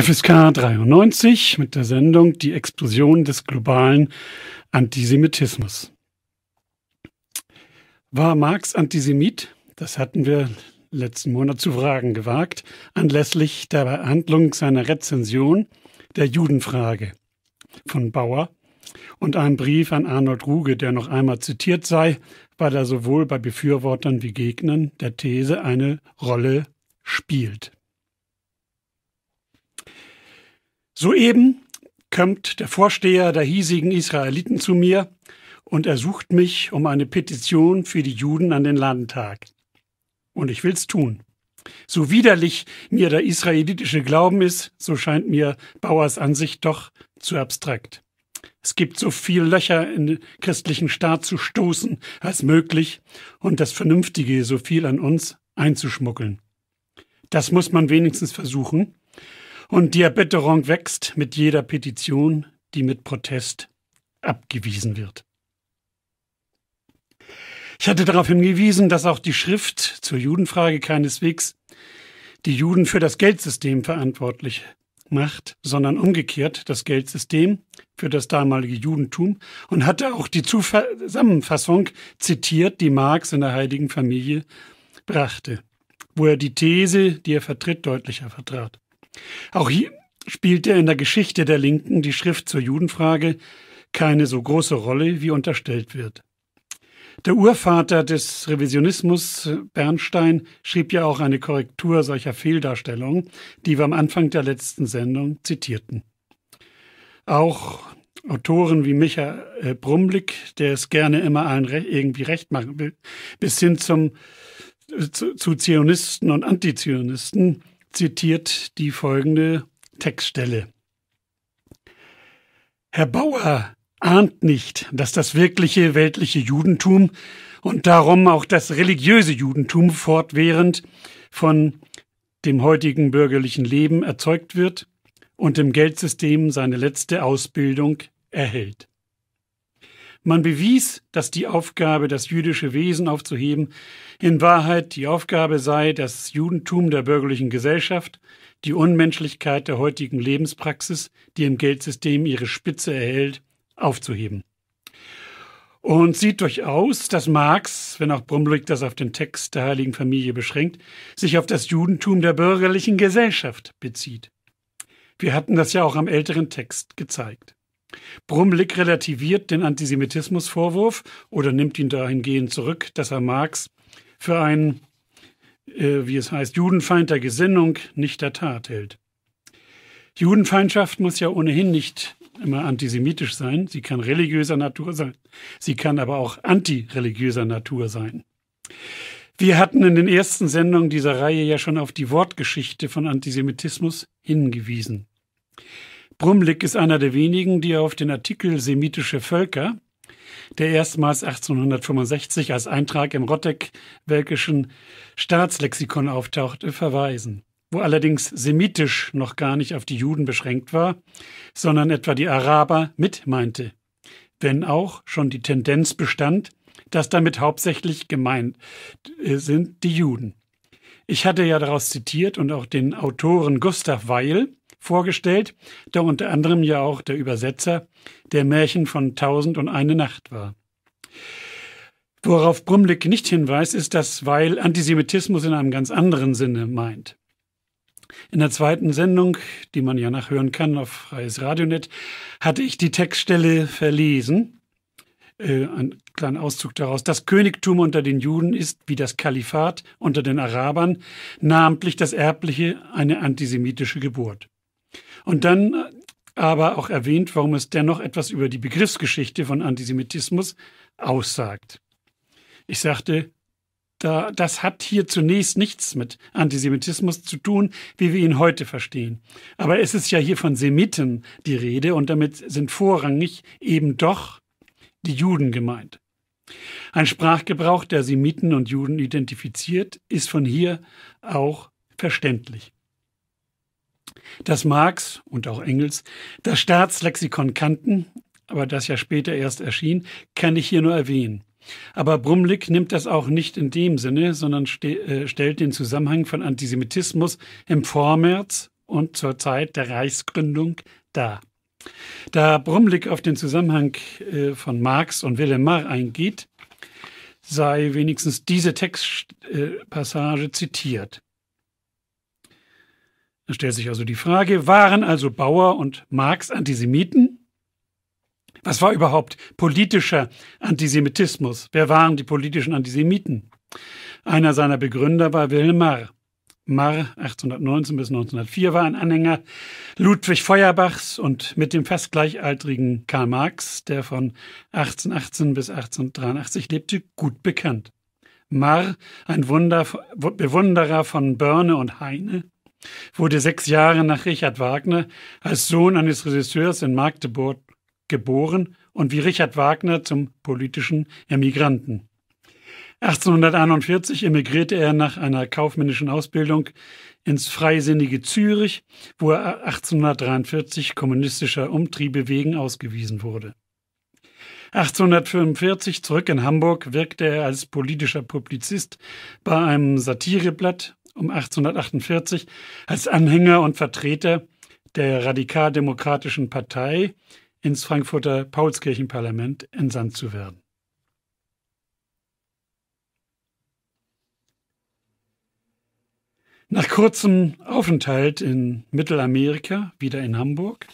FSK 93 mit der Sendung Die Explosion des globalen Antisemitismus. War Marx Antisemit? Das hatten wir letzten Monat zu fragen gewagt, anlässlich der Behandlung seiner Rezension der Judenfrage von Bauer und einem Brief an Arnold Ruge, der noch einmal zitiert sei, weil er sowohl bei Befürwortern wie Gegnern der These eine Rolle spielt. Soeben kömmt der Vorsteher der hiesigen Israeliten zu mir und ersucht mich um eine Petition für die Juden an den Landtag. Und ich will's tun. So widerlich mir der israelitische Glauben ist, so scheint mir Bauers Ansicht doch zu abstrakt. Es gibt so viel Löcher in den christlichen Staat zu stoßen als möglich und das Vernünftige so viel an uns einzuschmuggeln. Das muss man wenigstens versuchen, und die Erbitterung wächst mit jeder Petition, die mit Protest abgewiesen wird. Ich hatte darauf hingewiesen, dass auch die Schrift zur Judenfrage keineswegs die Juden für das Geldsystem verantwortlich macht, sondern umgekehrt das Geldsystem für das damalige Judentum und hatte auch die Zusammenfassung zitiert, die Marx in der Heiligen Familie brachte, wo er die These, die er vertritt, deutlicher vertrat. Auch hier spielte in der Geschichte der Linken die Schrift zur Judenfrage keine so große Rolle, wie unterstellt wird. Der Urvater des Revisionismus, Bernstein, schrieb ja auch eine Korrektur solcher Fehldarstellungen, die wir am Anfang der letzten Sendung zitierten. Auch Autoren wie Michael äh, Brumlik, der es gerne immer allen irgendwie recht machen will, bis hin zum, zu, zu Zionisten und Antizionisten, zitiert die folgende Textstelle. Herr Bauer ahnt nicht, dass das wirkliche weltliche Judentum und darum auch das religiöse Judentum fortwährend von dem heutigen bürgerlichen Leben erzeugt wird und im Geldsystem seine letzte Ausbildung erhält. Man bewies, dass die Aufgabe, das jüdische Wesen aufzuheben, in Wahrheit die Aufgabe sei, das Judentum der bürgerlichen Gesellschaft, die Unmenschlichkeit der heutigen Lebenspraxis, die im Geldsystem ihre Spitze erhält, aufzuheben. Und sieht durchaus, dass Marx, wenn auch Brumlik das auf den Text der Heiligen Familie beschränkt, sich auf das Judentum der bürgerlichen Gesellschaft bezieht. Wir hatten das ja auch am älteren Text gezeigt. Brumlik relativiert den Antisemitismusvorwurf oder nimmt ihn dahingehend zurück, dass er Marx für einen, äh, wie es heißt, Judenfeind der Gesinnung, nicht der Tat hält. Judenfeindschaft muss ja ohnehin nicht immer antisemitisch sein. Sie kann religiöser Natur sein. Sie kann aber auch antireligiöser Natur sein. Wir hatten in den ersten Sendungen dieser Reihe ja schon auf die Wortgeschichte von Antisemitismus hingewiesen. Brumlik ist einer der wenigen, die auf den Artikel Semitische Völker, der erstmals 1865 als Eintrag im rotteck welkischen Staatslexikon auftauchte, verweisen, wo allerdings semitisch noch gar nicht auf die Juden beschränkt war, sondern etwa die Araber mit meinte, wenn auch schon die Tendenz bestand, dass damit hauptsächlich gemeint äh, sind die Juden. Ich hatte ja daraus zitiert und auch den Autoren Gustav Weil, vorgestellt, der unter anderem ja auch der Übersetzer der Märchen von Tausend und eine Nacht war. Worauf Brumlik nicht hinweist, ist, das, Weil Antisemitismus in einem ganz anderen Sinne meint. In der zweiten Sendung, die man ja nachhören kann auf freies Radionet, hatte ich die Textstelle verlesen. Äh, ein kleiner Auszug daraus. Das Königtum unter den Juden ist wie das Kalifat unter den Arabern, namentlich das Erbliche, eine antisemitische Geburt. Und dann äh, aber auch erwähnt, warum es dennoch etwas über die Begriffsgeschichte von Antisemitismus aussagt. Ich sagte, da, das hat hier zunächst nichts mit Antisemitismus zu tun, wie wir ihn heute verstehen. Aber es ist ja hier von Semiten die Rede und damit sind vorrangig eben doch die Juden gemeint. Ein Sprachgebrauch, der Semiten und Juden identifiziert, ist von hier auch verständlich dass Marx und auch Engels das Staatslexikon kannten, aber das ja später erst erschien, kann ich hier nur erwähnen. Aber Brumlik nimmt das auch nicht in dem Sinne, sondern ste äh, stellt den Zusammenhang von Antisemitismus im Vormärz und zur Zeit der Reichsgründung dar. Da Brumlik auf den Zusammenhang äh, von Marx und Wilhelm Marr eingeht, sei wenigstens diese Textpassage äh, zitiert. Da stellt sich also die Frage, waren also Bauer und Marx Antisemiten? Was war überhaupt politischer Antisemitismus? Wer waren die politischen Antisemiten? Einer seiner Begründer war Wilhelm Marr. Marr 1819 bis 1904 war ein Anhänger Ludwig Feuerbachs und mit dem fast gleichaltrigen Karl Marx, der von 1818 bis 1883 lebte, gut bekannt. Marr, ein Wunder, Bewunderer von Börne und Heine, wurde sechs Jahre nach Richard Wagner als Sohn eines Regisseurs in Magdeburg geboren und wie Richard Wagner zum politischen Emigranten. 1841 emigrierte er nach einer kaufmännischen Ausbildung ins freisinnige Zürich, wo er 1843 kommunistischer Umtriebe wegen ausgewiesen wurde. 1845 zurück in Hamburg wirkte er als politischer Publizist bei einem Satireblatt um 1848 als Anhänger und Vertreter der radikaldemokratischen Partei ins Frankfurter Paulskirchenparlament entsandt zu werden. Nach kurzem Aufenthalt in Mittelamerika, wieder in Hamburg,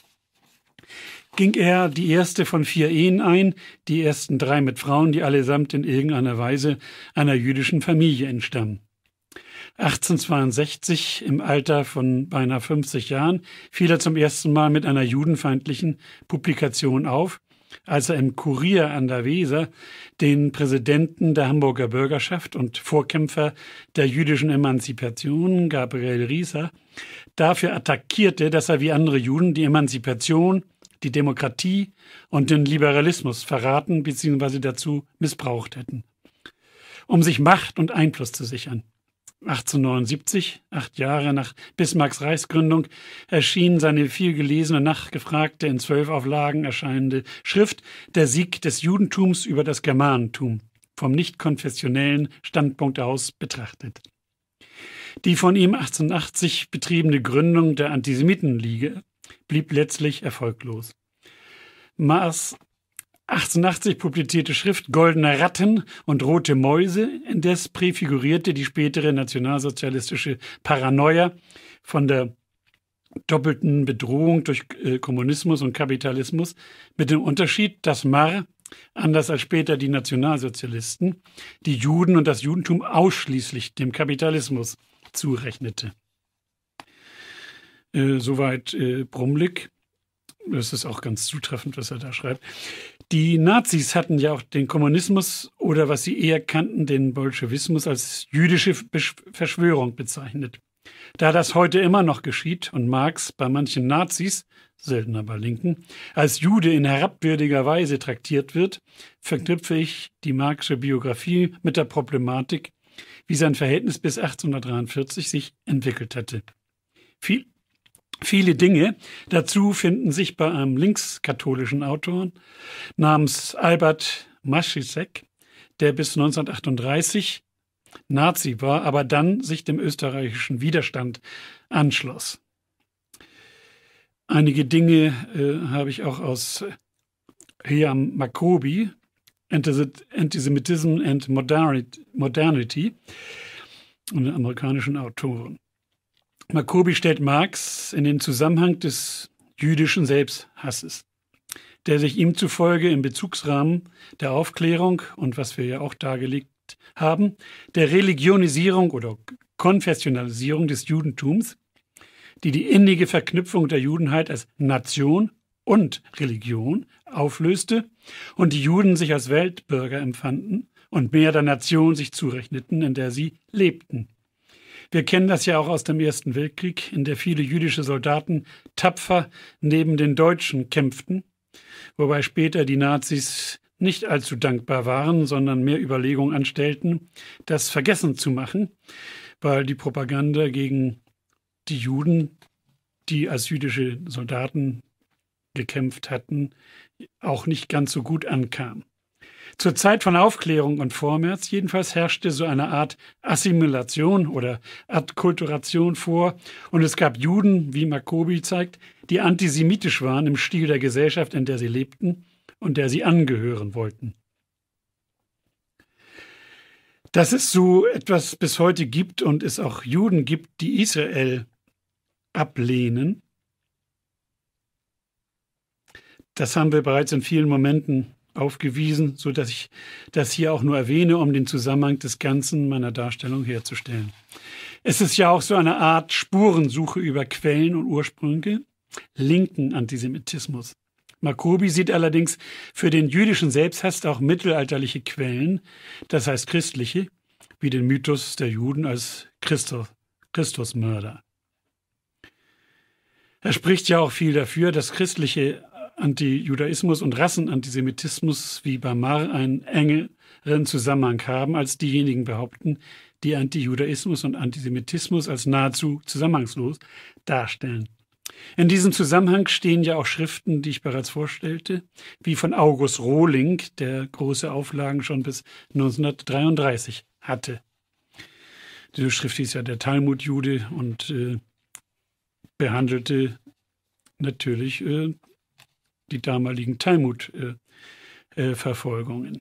ging er die erste von vier Ehen ein, die ersten drei mit Frauen, die allesamt in irgendeiner Weise einer jüdischen Familie entstammen. 1862, im Alter von beinahe 50 Jahren, fiel er zum ersten Mal mit einer judenfeindlichen Publikation auf, als er im Kurier an der Weser den Präsidenten der Hamburger Bürgerschaft und Vorkämpfer der jüdischen Emanzipation, Gabriel Rieser, dafür attackierte, dass er wie andere Juden die Emanzipation, die Demokratie und den Liberalismus verraten bzw. dazu missbraucht hätten, um sich Macht und Einfluss zu sichern. 1879, acht Jahre nach Bismarcks Reichsgründung, erschien seine vielgelesene, nachgefragte, in zwölf Auflagen erscheinende Schrift Der Sieg des Judentums über das Germanentum, vom nicht-konfessionellen Standpunkt aus betrachtet. Die von ihm 1880 betriebene Gründung der Antisemitenliege blieb letztlich erfolglos. Maas 1880 publizierte Schrift Goldene Ratten und Rote Mäuse, indes präfigurierte die spätere nationalsozialistische Paranoia von der doppelten Bedrohung durch äh, Kommunismus und Kapitalismus mit dem Unterschied, dass Marr, anders als später die Nationalsozialisten, die Juden und das Judentum ausschließlich dem Kapitalismus zurechnete. Äh, soweit äh, Brumlik. Das ist auch ganz zutreffend, was er da schreibt. Die Nazis hatten ja auch den Kommunismus oder was sie eher kannten, den Bolschewismus als jüdische Verschwörung bezeichnet. Da das heute immer noch geschieht und Marx bei manchen Nazis, seltener bei Linken, als Jude in herabwürdiger Weise traktiert wird, verknüpfe ich die Marxische Biografie mit der Problematik, wie sein Verhältnis bis 1843 sich entwickelt hatte. Viel viele Dinge. Dazu finden sich bei einem linkskatholischen Autor namens Albert Maschisek, der bis 1938 Nazi war, aber dann sich dem österreichischen Widerstand anschloss. Einige Dinge äh, habe ich auch aus äh, Hiam Makobi, Antisemitism and Modernity, einem amerikanischen Autoren. Makobi stellt Marx in den Zusammenhang des jüdischen Selbsthasses, der sich ihm zufolge im Bezugsrahmen der Aufklärung und was wir ja auch dargelegt haben, der Religionisierung oder Konfessionalisierung des Judentums, die die innige Verknüpfung der Judenheit als Nation und Religion auflöste und die Juden sich als Weltbürger empfanden und mehr der Nation sich zurechneten, in der sie lebten. Wir kennen das ja auch aus dem Ersten Weltkrieg, in der viele jüdische Soldaten tapfer neben den Deutschen kämpften, wobei später die Nazis nicht allzu dankbar waren, sondern mehr Überlegungen anstellten, das vergessen zu machen, weil die Propaganda gegen die Juden, die als jüdische Soldaten gekämpft hatten, auch nicht ganz so gut ankam. Zur Zeit von Aufklärung und Vormärz jedenfalls herrschte so eine Art Assimilation oder Adkulturation vor und es gab Juden, wie Makobi zeigt, die antisemitisch waren im Stil der Gesellschaft, in der sie lebten und der sie angehören wollten. Dass es so etwas bis heute gibt und es auch Juden gibt, die Israel ablehnen, das haben wir bereits in vielen Momenten aufgewiesen, so dass ich das hier auch nur erwähne, um den Zusammenhang des Ganzen meiner Darstellung herzustellen. Es ist ja auch so eine Art Spurensuche über Quellen und Ursprünge linken Antisemitismus. Makobi sieht allerdings für den jüdischen Selbsthass auch mittelalterliche Quellen, das heißt christliche, wie den Mythos der Juden als Christus, Christusmörder. Er spricht ja auch viel dafür, dass christliche Antijudaismus und Rassenantisemitismus wie Bamar einen engeren Zusammenhang haben, als diejenigen behaupten, die Antijudaismus und Antisemitismus als nahezu zusammenhangslos darstellen. In diesem Zusammenhang stehen ja auch Schriften, die ich bereits vorstellte, wie von August Rohling, der große Auflagen schon bis 1933 hatte. Diese Schrift hieß ja der Talmud-Jude und äh, behandelte natürlich äh, die damaligen Talmud-Verfolgungen. Äh, äh,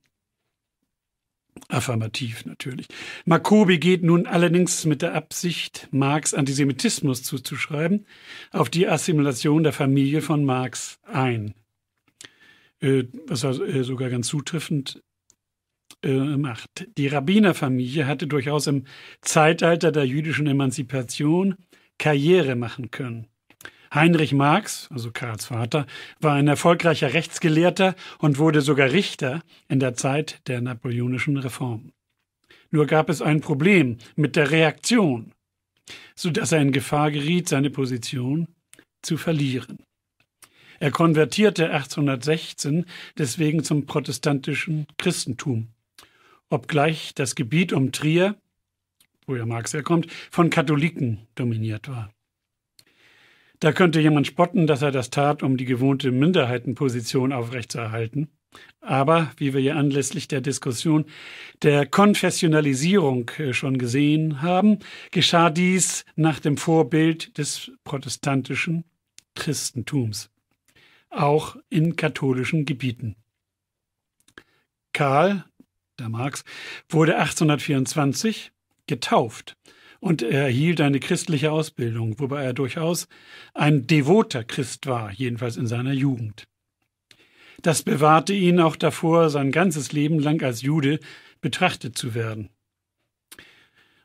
Affirmativ natürlich. Makobi geht nun allerdings mit der Absicht, Marx Antisemitismus zuzuschreiben, auf die Assimilation der Familie von Marx ein. Äh, was er sogar ganz zutreffend macht. Die Rabbinerfamilie hatte durchaus im Zeitalter der jüdischen Emanzipation Karriere machen können. Heinrich Marx, also Karls Vater, war ein erfolgreicher Rechtsgelehrter und wurde sogar Richter in der Zeit der napoleonischen Reform. Nur gab es ein Problem mit der Reaktion, so dass er in Gefahr geriet, seine Position zu verlieren. Er konvertierte 1816 deswegen zum protestantischen Christentum, obgleich das Gebiet um Trier, wo ja Marx herkommt, von Katholiken dominiert war. Da könnte jemand spotten, dass er das tat, um die gewohnte Minderheitenposition aufrechtzuerhalten. Aber, wie wir ja anlässlich der Diskussion der Konfessionalisierung äh, schon gesehen haben, geschah dies nach dem Vorbild des protestantischen Christentums, auch in katholischen Gebieten. Karl, der Marx, wurde 1824 getauft und er erhielt eine christliche Ausbildung, wobei er durchaus ein devoter Christ war, jedenfalls in seiner Jugend. Das bewahrte ihn auch davor, sein ganzes Leben lang als Jude betrachtet zu werden.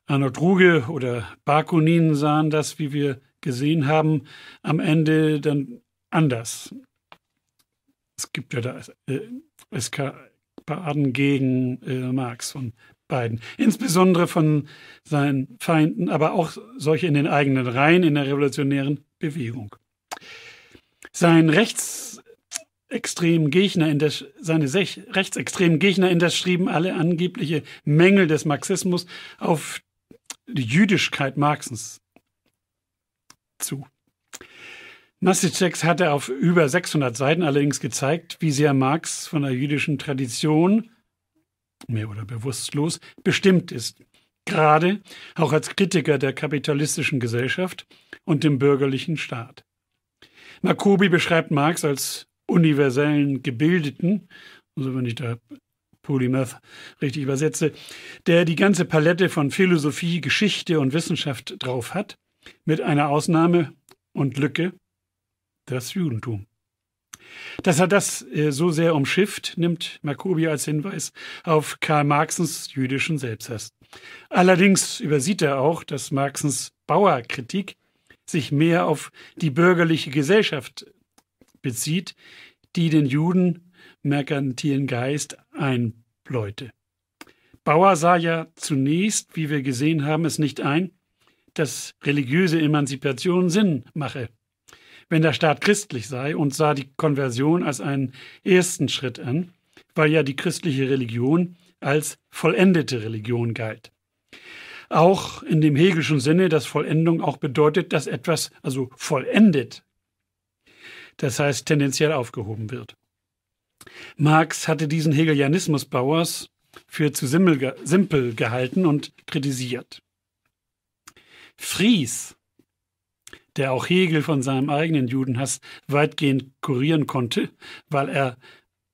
Arnold Ruge oder Bakunin sahen das, wie wir gesehen haben, am Ende dann anders. Es gibt ja da äh, SK Baden gegen äh, Marx von beiden. insbesondere von seinen Feinden, aber auch solche in den eigenen Reihen in der revolutionären Bewegung. Sein rechtsextremen Gegner, in der, seine Sech, rechtsextremen Gegner in der schrieben alle angebliche Mängel des Marxismus auf die Jüdischkeit Marxens zu. Massiceks hatte auf über 600 Seiten allerdings gezeigt, wie sehr Marx von der jüdischen Tradition mehr oder bewusstlos, bestimmt ist, gerade auch als Kritiker der kapitalistischen Gesellschaft und dem bürgerlichen Staat. Makobi beschreibt Marx als universellen Gebildeten, also wenn ich da Polymath richtig übersetze, der die ganze Palette von Philosophie, Geschichte und Wissenschaft drauf hat, mit einer Ausnahme und Lücke, das Judentum. Dass er das äh, so sehr umschifft, nimmt Jacobi als Hinweis auf Karl Marxens jüdischen Selbsthass. Allerdings übersieht er auch, dass Marxens Bauerkritik sich mehr auf die bürgerliche Gesellschaft bezieht, die den Juden merkantilen Geist einbläute. Bauer sah ja zunächst, wie wir gesehen haben, es nicht ein, dass religiöse Emanzipation Sinn mache wenn der Staat christlich sei und sah die Konversion als einen ersten Schritt an, weil ja die christliche Religion als vollendete Religion galt. Auch in dem hegelschen Sinne, dass Vollendung auch bedeutet, dass etwas also vollendet, das heißt tendenziell aufgehoben wird. Marx hatte diesen Hegelianismus Bauers für zu simpel gehalten und kritisiert. Fries der auch Hegel von seinem eigenen Judenhass weitgehend kurieren konnte, weil er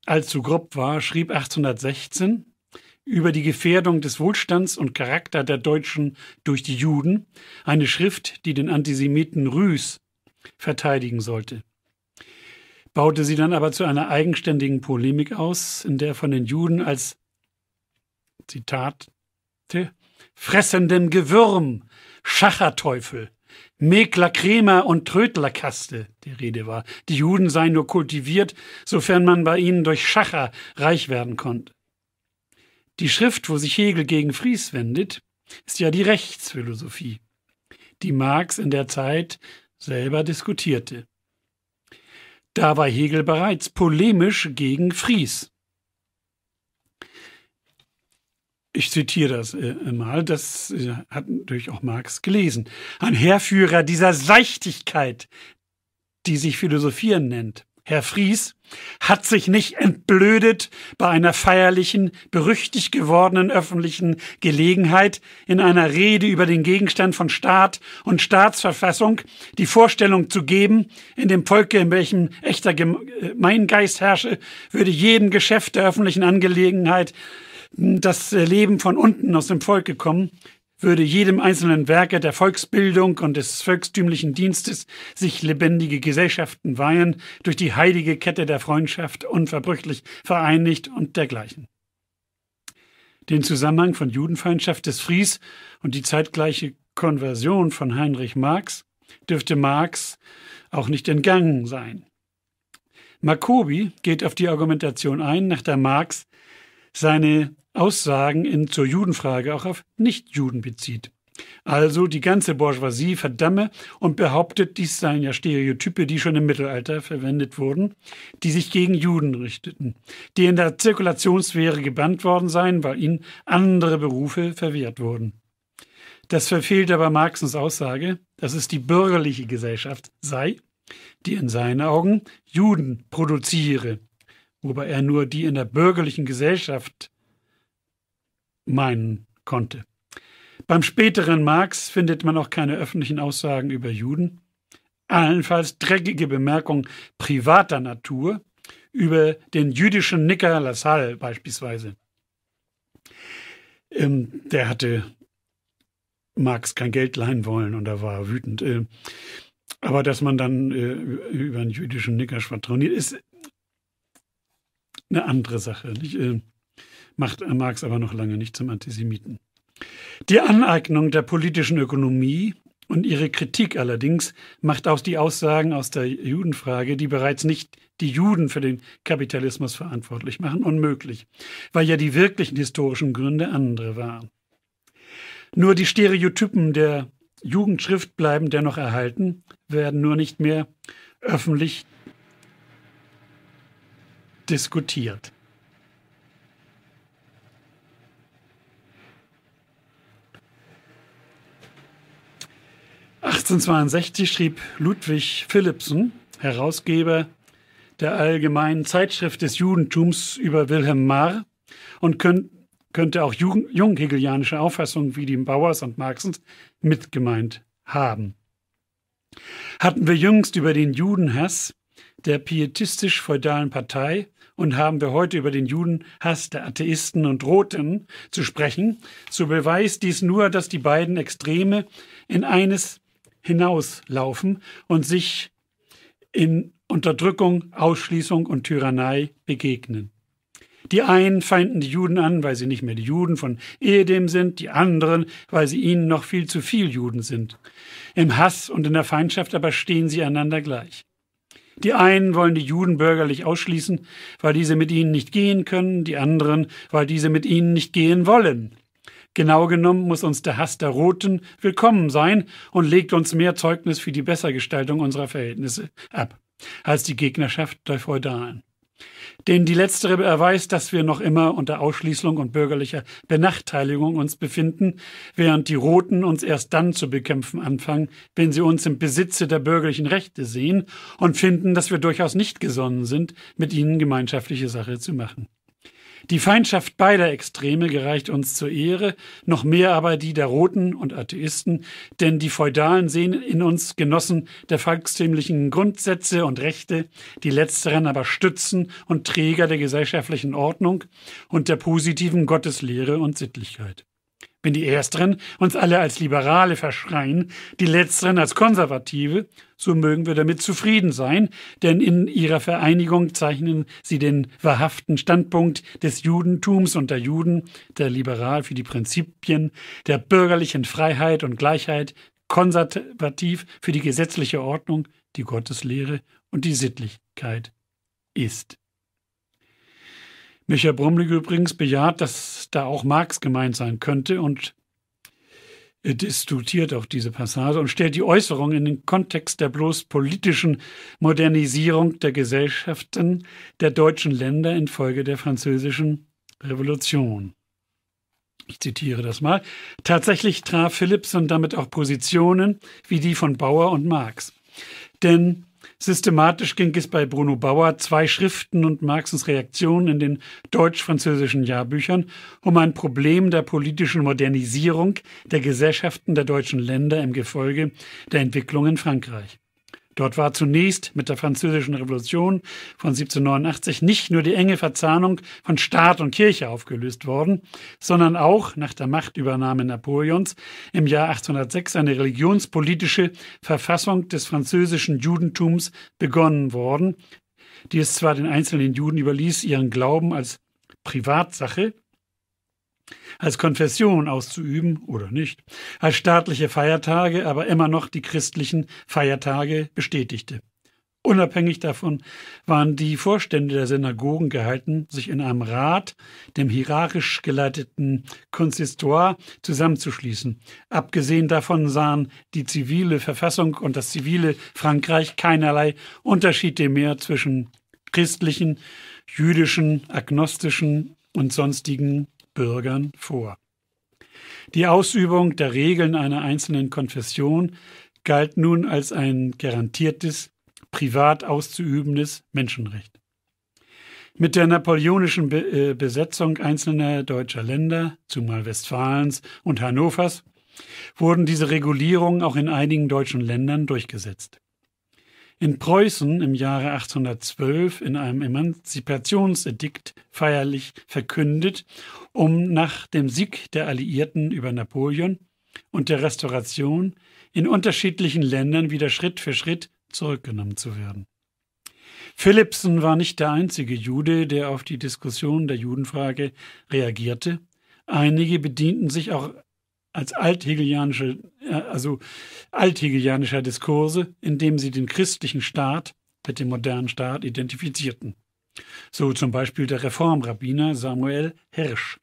allzu grob war, schrieb 1816 über die Gefährdung des Wohlstands und Charakter der Deutschen durch die Juden, eine Schrift, die den Antisemiten Rüß verteidigen sollte. Baute sie dann aber zu einer eigenständigen Polemik aus, in der von den Juden als Zitat fressendem Gewürm, Schacherteufel, Mäkler, Krämer und Trödlerkaste die Rede war. Die Juden seien nur kultiviert, sofern man bei ihnen durch Schacher reich werden konnte. Die Schrift, wo sich Hegel gegen Fries wendet, ist ja die Rechtsphilosophie, die Marx in der Zeit selber diskutierte. Da war Hegel bereits polemisch gegen Fries. ich zitiere das äh, mal, das äh, hat natürlich auch Marx gelesen, ein Herrführer dieser Seichtigkeit, die sich Philosophieren nennt. Herr Fries hat sich nicht entblödet, bei einer feierlichen, berüchtigt gewordenen öffentlichen Gelegenheit in einer Rede über den Gegenstand von Staat und Staatsverfassung die Vorstellung zu geben, in dem Volke, in welchem echter Gemeingeist äh, herrsche, würde jedem Geschäft der öffentlichen Angelegenheit das Leben von unten aus dem Volk gekommen, würde jedem einzelnen Werke der Volksbildung und des volkstümlichen Dienstes sich lebendige Gesellschaften weihen, durch die heilige Kette der Freundschaft unverbrüchlich vereinigt und dergleichen. Den Zusammenhang von Judenfeindschaft des Fries und die zeitgleiche Konversion von Heinrich Marx dürfte Marx auch nicht entgangen sein. Makobi geht auf die Argumentation ein, nach der Marx seine Aussagen in, zur Judenfrage auch auf Nichtjuden bezieht. Also die ganze Bourgeoisie verdamme und behauptet, dies seien ja Stereotype, die schon im Mittelalter verwendet wurden, die sich gegen Juden richteten, die in der Zirkulationssphäre gebannt worden seien, weil ihnen andere Berufe verwehrt wurden. Das verfehlt aber Marxens Aussage, dass es die bürgerliche Gesellschaft sei, die in seinen Augen Juden produziere, wobei er nur die in der bürgerlichen Gesellschaft meinen konnte. Beim späteren Marx findet man auch keine öffentlichen Aussagen über Juden, allenfalls dreckige Bemerkungen privater Natur über den jüdischen Nicker Lassalle beispielsweise. Ähm, der hatte Marx kein Geld leihen wollen und er war wütend. Äh, aber dass man dann äh, über einen jüdischen Nicker schwadroniert, ist eine andere Sache. Nicht? Äh, macht Marx aber noch lange nicht zum Antisemiten. Die Aneignung der politischen Ökonomie und ihre Kritik allerdings macht auch die Aussagen aus der Judenfrage, die bereits nicht die Juden für den Kapitalismus verantwortlich machen, unmöglich, weil ja die wirklichen historischen Gründe andere waren. Nur die Stereotypen der Jugendschrift bleiben dennoch erhalten, werden nur nicht mehr öffentlich diskutiert. 1862 schrieb Ludwig Philipsen, Herausgeber der Allgemeinen Zeitschrift des Judentums über Wilhelm Marr und könnte auch junghegelianische Auffassungen wie die Bauers und Marxens mitgemeint haben. Hatten wir jüngst über den Judenhass der pietistisch-feudalen Partei und haben wir heute über den Judenhass der Atheisten und Roten zu sprechen, so beweist dies nur, dass die beiden Extreme in eines hinauslaufen und sich in Unterdrückung, Ausschließung und Tyrannei begegnen. Die einen feinden die Juden an, weil sie nicht mehr die Juden von ehedem sind, die anderen, weil sie ihnen noch viel zu viel Juden sind. Im Hass und in der Feindschaft aber stehen sie einander gleich. Die einen wollen die Juden bürgerlich ausschließen, weil diese mit ihnen nicht gehen können, die anderen, weil diese mit ihnen nicht gehen wollen. Genau genommen muss uns der Hass der Roten willkommen sein und legt uns mehr Zeugnis für die Bessergestaltung unserer Verhältnisse ab, als die Gegnerschaft der Feudalen. Denn die letztere erweist, dass wir noch immer unter Ausschließung und bürgerlicher Benachteiligung uns befinden, während die Roten uns erst dann zu bekämpfen anfangen, wenn sie uns im Besitze der bürgerlichen Rechte sehen und finden, dass wir durchaus nicht gesonnen sind, mit ihnen gemeinschaftliche Sache zu machen. Die Feindschaft beider Extreme gereicht uns zur Ehre, noch mehr aber die der Roten und Atheisten, denn die Feudalen sehen in uns Genossen der volkstümlichen Grundsätze und Rechte, die letzteren aber Stützen und Träger der gesellschaftlichen Ordnung und der positiven Gotteslehre und Sittlichkeit. Wenn die Ersteren uns alle als Liberale verschreien, die Letzteren als Konservative, so mögen wir damit zufrieden sein, denn in ihrer Vereinigung zeichnen sie den wahrhaften Standpunkt des Judentums und der Juden, der liberal für die Prinzipien der bürgerlichen Freiheit und Gleichheit, konservativ für die gesetzliche Ordnung, die Gotteslehre und die Sittlichkeit ist. Michael Brumlik übrigens bejaht, dass da auch Marx gemeint sein könnte und diskutiert auch diese Passage und stellt die Äußerung in den Kontext der bloß politischen Modernisierung der Gesellschaften der deutschen Länder infolge der französischen Revolution. Ich zitiere das mal. Tatsächlich traf Philipps und damit auch Positionen wie die von Bauer und Marx. Denn Systematisch ging es bei Bruno Bauer, zwei Schriften und Marxens Reaktionen in den deutsch-französischen Jahrbüchern, um ein Problem der politischen Modernisierung der Gesellschaften der deutschen Länder im Gefolge der Entwicklung in Frankreich. Dort war zunächst mit der Französischen Revolution von 1789 nicht nur die enge Verzahnung von Staat und Kirche aufgelöst worden, sondern auch nach der Machtübernahme Napoleons im Jahr 1806 eine religionspolitische Verfassung des französischen Judentums begonnen worden, die es zwar den einzelnen Juden überließ, ihren Glauben als Privatsache als Konfession auszuüben oder nicht, als staatliche Feiertage aber immer noch die christlichen Feiertage bestätigte. Unabhängig davon waren die Vorstände der Synagogen gehalten, sich in einem Rat, dem hierarchisch geleiteten Konsistoire, zusammenzuschließen. Abgesehen davon sahen die zivile Verfassung und das zivile Frankreich keinerlei Unterschiede mehr zwischen christlichen, jüdischen, agnostischen und sonstigen Bürgern vor. Die Ausübung der Regeln einer einzelnen Konfession galt nun als ein garantiertes, privat auszuübendes Menschenrecht. Mit der napoleonischen äh, Besetzung einzelner deutscher Länder, zumal Westfalens und Hannovers, wurden diese Regulierungen auch in einigen deutschen Ländern durchgesetzt in Preußen im Jahre 1812 in einem Emanzipationsedikt feierlich verkündet, um nach dem Sieg der Alliierten über Napoleon und der Restauration in unterschiedlichen Ländern wieder Schritt für Schritt zurückgenommen zu werden. Philipsen war nicht der einzige Jude, der auf die Diskussion der Judenfrage reagierte. Einige bedienten sich auch als althegelianische, äh, also althegelianischer Diskurse, indem sie den christlichen Staat mit dem modernen Staat identifizierten. So zum Beispiel der Reformrabbiner Samuel Hirsch.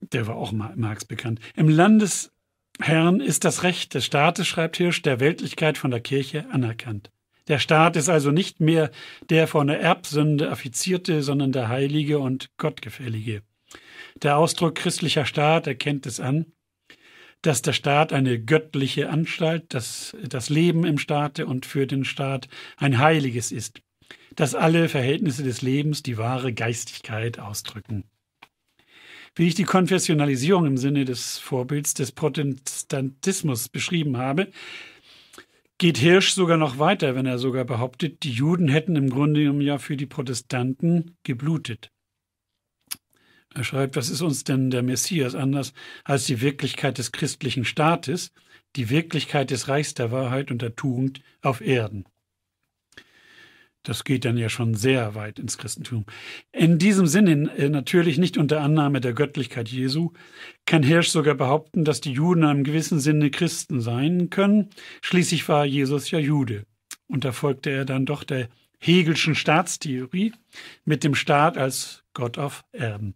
Der war auch Marx bekannt. Im Landesherrn ist das Recht des Staates, schreibt Hirsch, der Weltlichkeit von der Kirche anerkannt. Der Staat ist also nicht mehr der von der Erbsünde affizierte, sondern der heilige und gottgefällige. Der Ausdruck christlicher Staat erkennt es an, dass der Staat eine göttliche Anstalt, dass das Leben im Staate und für den Staat ein heiliges ist, dass alle Verhältnisse des Lebens die wahre Geistigkeit ausdrücken. Wie ich die Konfessionalisierung im Sinne des Vorbilds des Protestantismus beschrieben habe, geht Hirsch sogar noch weiter, wenn er sogar behauptet, die Juden hätten im Grunde genommen ja für die Protestanten geblutet. Er schreibt, was ist uns denn der Messias anders als die Wirklichkeit des christlichen Staates, die Wirklichkeit des Reichs der Wahrheit und der Tugend auf Erden? Das geht dann ja schon sehr weit ins Christentum. In diesem Sinne, äh, natürlich nicht unter Annahme der Göttlichkeit Jesu, kann Hirsch sogar behaupten, dass die Juden in einem gewissen Sinne Christen sein können. Schließlich war Jesus ja Jude. Und da folgte er dann doch der Hegelschen Staatstheorie mit dem Staat als Gott auf Erden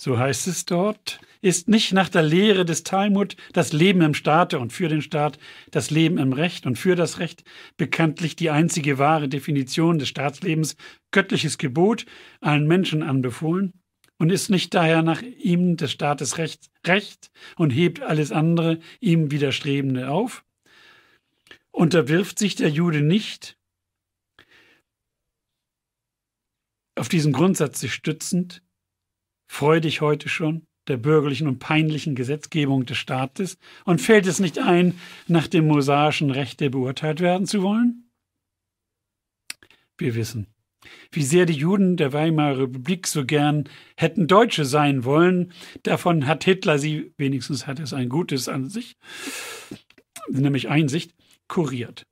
so heißt es dort, ist nicht nach der Lehre des Talmud das Leben im Staate und für den Staat, das Leben im Recht und für das Recht bekanntlich die einzige wahre Definition des Staatslebens, göttliches Gebot, allen Menschen anbefohlen? Und ist nicht daher nach ihm des Staates Recht, Recht und hebt alles andere ihm Widerstrebende auf? Unterwirft sich der Jude nicht, auf diesen Grundsatz sich stützend, Freu dich heute schon der bürgerlichen und peinlichen Gesetzgebung des Staates und fällt es nicht ein, nach dem mosaischen Rechte beurteilt werden zu wollen? Wir wissen, wie sehr die Juden der Weimarer Republik so gern hätten Deutsche sein wollen, davon hat Hitler sie, wenigstens hat es ein Gutes an sich, nämlich Einsicht, kuriert.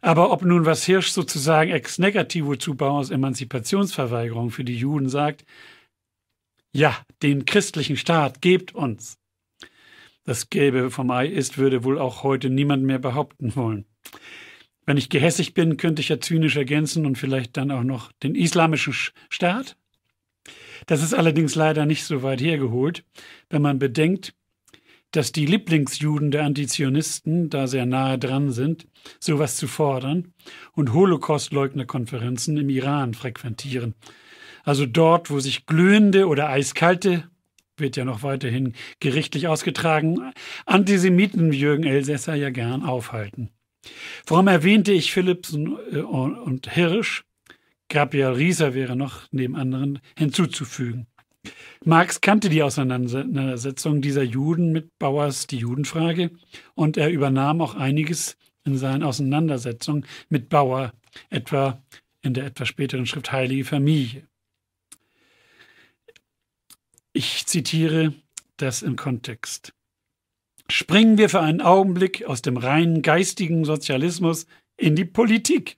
Aber ob nun was Hirsch sozusagen ex negativo zu Bauers Emanzipationsverweigerung für die Juden sagt, ja, den christlichen Staat gebt uns. Das Gelbe vom Ei ist, würde wohl auch heute niemand mehr behaupten wollen. Wenn ich gehässig bin, könnte ich ja zynisch ergänzen und vielleicht dann auch noch den islamischen Staat. Das ist allerdings leider nicht so weit hergeholt, wenn man bedenkt, dass die Lieblingsjuden der Antizionisten da sehr nahe dran sind, sowas zu fordern und holocaust Holocaustleugnerkonferenzen im Iran frequentieren. Also dort, wo sich glühende oder eiskalte, wird ja noch weiterhin gerichtlich ausgetragen, Antisemiten wie Jürgen Elsässer ja gern aufhalten. Warum erwähnte ich Philipps äh, und Hirsch? Gabriel Rieser wäre noch neben anderen hinzuzufügen. Marx kannte die Auseinandersetzung dieser Juden mit Bauers die Judenfrage und er übernahm auch einiges in seinen Auseinandersetzungen mit Bauer, etwa in der etwas späteren Schrift Heilige Familie. Ich zitiere das im Kontext. Springen wir für einen Augenblick aus dem reinen geistigen Sozialismus in die Politik.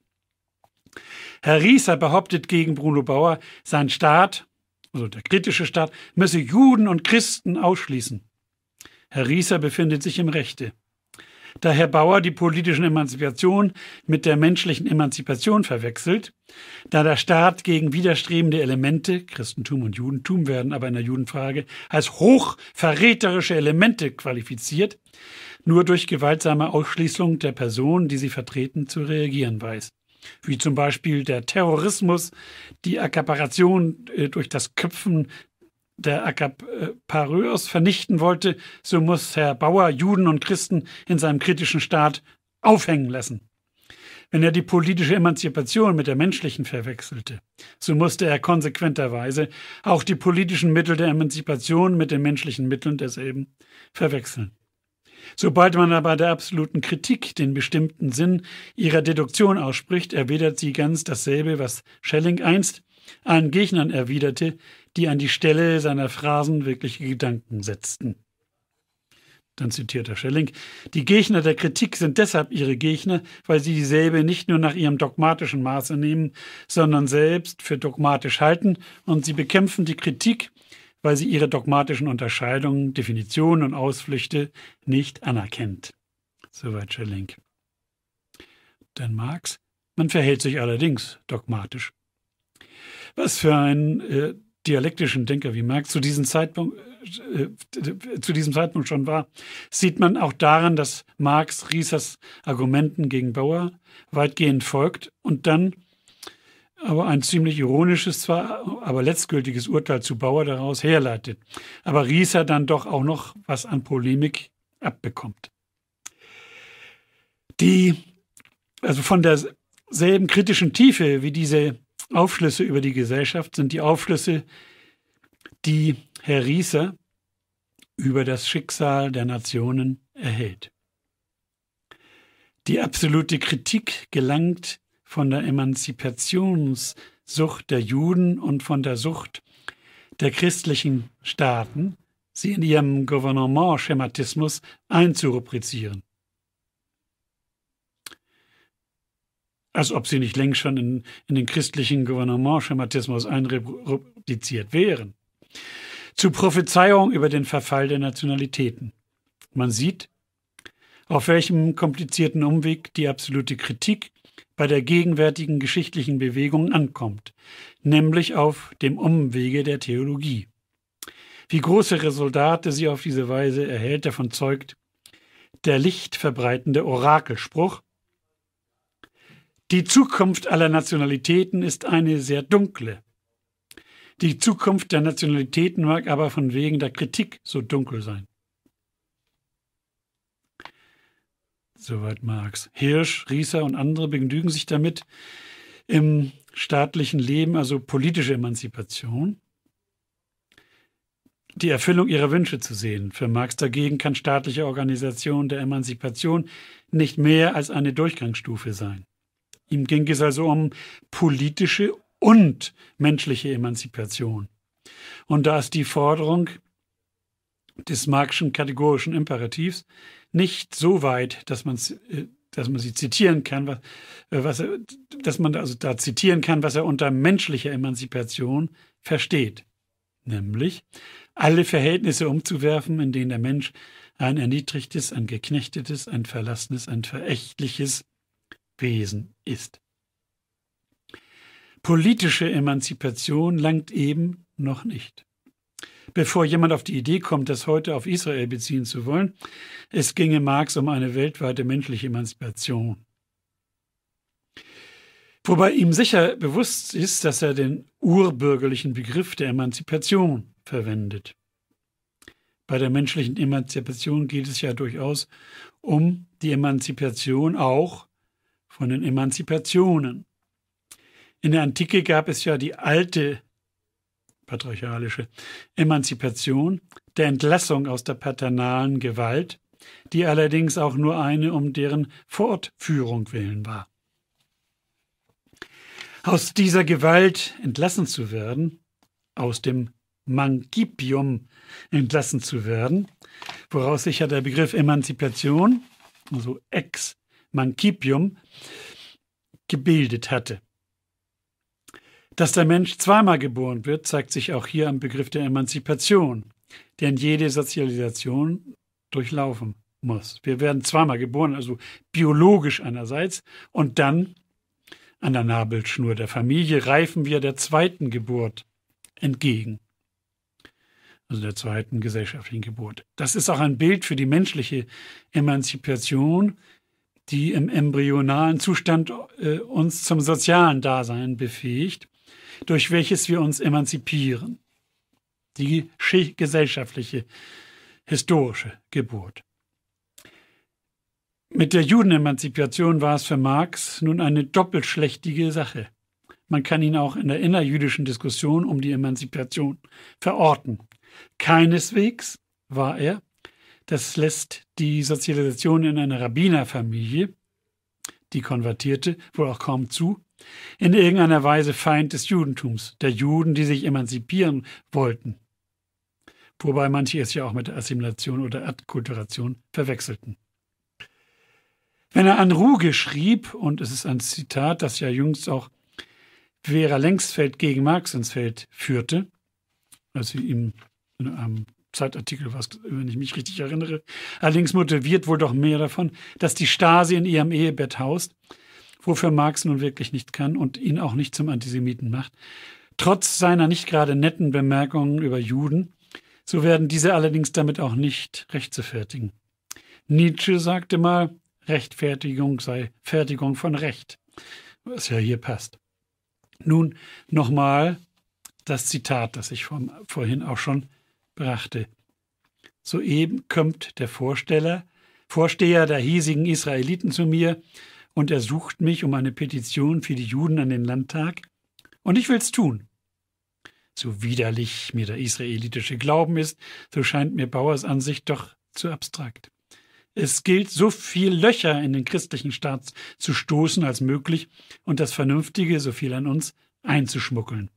Herr Rieser behauptet gegen Bruno Bauer, sein Staat, also der kritische Staat, müsse Juden und Christen ausschließen. Herr Rieser befindet sich im Rechte da Herr Bauer die politischen Emanzipation mit der menschlichen Emanzipation verwechselt, da der Staat gegen widerstrebende Elemente, Christentum und Judentum werden aber in der Judenfrage als hochverräterische Elemente qualifiziert, nur durch gewaltsame Ausschließung der Personen, die sie vertreten, zu reagieren weiß wie zum Beispiel der Terrorismus, die Akkaparation äh, durch das Köpfen der Akaparös vernichten wollte, so muss Herr Bauer Juden und Christen in seinem kritischen Staat aufhängen lassen. Wenn er die politische Emanzipation mit der menschlichen verwechselte, so musste er konsequenterweise auch die politischen Mittel der Emanzipation mit den menschlichen Mitteln derselben verwechseln. Sobald man aber der absoluten Kritik den bestimmten Sinn ihrer Deduktion ausspricht, erwidert sie ganz dasselbe, was Schelling einst an Gegnern erwiderte, die an die Stelle seiner Phrasen wirkliche Gedanken setzten. Dann zitiert er Schelling, die Gegner der Kritik sind deshalb ihre Gegner, weil sie dieselbe nicht nur nach ihrem dogmatischen Maße nehmen, sondern selbst für dogmatisch halten und sie bekämpfen die Kritik, weil sie ihre dogmatischen Unterscheidungen, Definitionen und Ausflüchte nicht anerkennt. Soweit Schelling. Dann Marx, man verhält sich allerdings dogmatisch. Was für einen äh, dialektischen Denker wie Marx zu diesem Zeitpunkt, äh, zu diesem Zeitpunkt schon war, sieht man auch daran, dass Marx Riesers Argumenten gegen Bauer weitgehend folgt und dann aber ein ziemlich ironisches, zwar aber letztgültiges Urteil zu Bauer daraus herleitet. Aber Rieser dann doch auch noch was an Polemik abbekommt. Die, also von derselben kritischen Tiefe wie diese Aufschlüsse über die Gesellschaft sind die Aufschlüsse, die Herr Rieser über das Schicksal der Nationen erhält. Die absolute Kritik gelangt von der Emanzipationssucht der Juden und von der Sucht der christlichen Staaten, sie in ihrem Gouvernement-Schematismus einzurubrizieren. als ob sie nicht längst schon in, in den christlichen Gouvernement-Schematismus einrepliziert wären. Zu Prophezeiung über den Verfall der Nationalitäten. Man sieht, auf welchem komplizierten Umweg die absolute Kritik bei der gegenwärtigen geschichtlichen Bewegung ankommt, nämlich auf dem Umwege der Theologie. Wie große Resultate sie auf diese Weise erhält, davon zeugt der lichtverbreitende Orakelspruch, die Zukunft aller Nationalitäten ist eine sehr dunkle. Die Zukunft der Nationalitäten mag aber von wegen der Kritik so dunkel sein. Soweit Marx. Hirsch, Rieser und andere begnügen sich damit im staatlichen Leben, also politische Emanzipation, die Erfüllung ihrer Wünsche zu sehen. Für Marx dagegen kann staatliche Organisation der Emanzipation nicht mehr als eine Durchgangsstufe sein. Ihm ging es also um politische und menschliche Emanzipation. Und da ist die Forderung des Marxischen kategorischen Imperativs nicht so weit, dass man äh, dass man sie zitieren kann, was, äh, was er, dass man also da zitieren kann, was er unter menschlicher Emanzipation versteht, nämlich alle Verhältnisse umzuwerfen, in denen der Mensch ein erniedrigtes, ein geknechtetes, ein verlassenes, ein verächtliches, Wesen ist. Politische Emanzipation langt eben noch nicht. Bevor jemand auf die Idee kommt, das heute auf Israel beziehen zu wollen, es ginge Marx um eine weltweite menschliche Emanzipation. Wobei ihm sicher bewusst ist, dass er den urbürgerlichen Begriff der Emanzipation verwendet. Bei der menschlichen Emanzipation geht es ja durchaus um die Emanzipation auch von den Emanzipationen. In der Antike gab es ja die alte patriarchalische Emanzipation der Entlassung aus der paternalen Gewalt, die allerdings auch nur eine um deren Fortführung willen war. Aus dieser Gewalt entlassen zu werden, aus dem Mangipium entlassen zu werden, woraus sich ja der Begriff Emanzipation, also ex Mancipium, gebildet hatte. Dass der Mensch zweimal geboren wird, zeigt sich auch hier am Begriff der Emanzipation, den jede Sozialisation durchlaufen muss. Wir werden zweimal geboren, also biologisch einerseits und dann an der Nabelschnur der Familie reifen wir der zweiten Geburt entgegen. Also der zweiten gesellschaftlichen Geburt. Das ist auch ein Bild für die menschliche Emanzipation, die im embryonalen Zustand äh, uns zum sozialen Dasein befähigt, durch welches wir uns emanzipieren. Die gesellschaftliche, historische Geburt. Mit der Judenemanzipation war es für Marx nun eine doppelschlechtige Sache. Man kann ihn auch in der innerjüdischen Diskussion um die Emanzipation verorten. Keineswegs war er das lässt die Sozialisation in einer Rabbinerfamilie, die konvertierte, wohl auch kaum zu, in irgendeiner Weise Feind des Judentums, der Juden, die sich emanzipieren wollten. Wobei manche es ja auch mit Assimilation oder Akkulturation verwechselten. Wenn er an Ruge schrieb, und es ist ein Zitat, das ja jüngst auch Vera Lengsfeld gegen Marx ins Feld führte, als sie ihm am Zeitartikel war wenn ich mich richtig erinnere. Allerdings motiviert wohl doch mehr davon, dass die Stasi in ihrem Ehebett haust, wofür Marx nun wirklich nicht kann und ihn auch nicht zum Antisemiten macht. Trotz seiner nicht gerade netten Bemerkungen über Juden, so werden diese allerdings damit auch nicht rechtfertigen. Nietzsche sagte mal, Rechtfertigung sei Fertigung von Recht, was ja hier passt. Nun nochmal das Zitat, das ich vom, vorhin auch schon brachte. Soeben kommt der Vorsteller, Vorsteher der hiesigen Israeliten zu mir und ersucht mich um eine Petition für die Juden an den Landtag, und ich will's tun. So widerlich mir der israelitische Glauben ist, so scheint mir Bauers Ansicht doch zu abstrakt. Es gilt, so viel Löcher in den christlichen Staat zu stoßen als möglich und das Vernünftige, so viel an uns, einzuschmuggeln.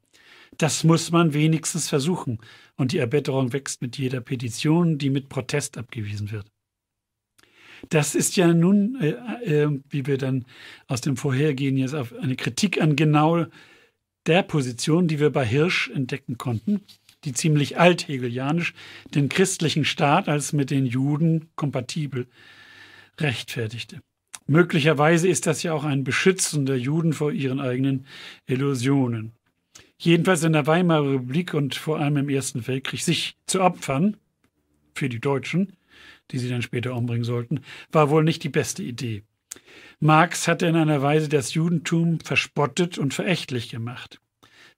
Das muss man wenigstens versuchen. Und die Erbitterung wächst mit jeder Petition, die mit Protest abgewiesen wird. Das ist ja nun, äh, äh, äh, wie wir dann aus dem Vorhergehen jetzt auf eine Kritik an genau der Position, die wir bei Hirsch entdecken konnten, die ziemlich althegelianisch den christlichen Staat als mit den Juden kompatibel rechtfertigte. Möglicherweise ist das ja auch ein Beschützen der Juden vor ihren eigenen Illusionen jedenfalls in der Weimarer Republik und vor allem im Ersten Weltkrieg, sich zu opfern für die Deutschen, die sie dann später umbringen sollten, war wohl nicht die beste Idee. Marx hatte in einer Weise das Judentum verspottet und verächtlich gemacht,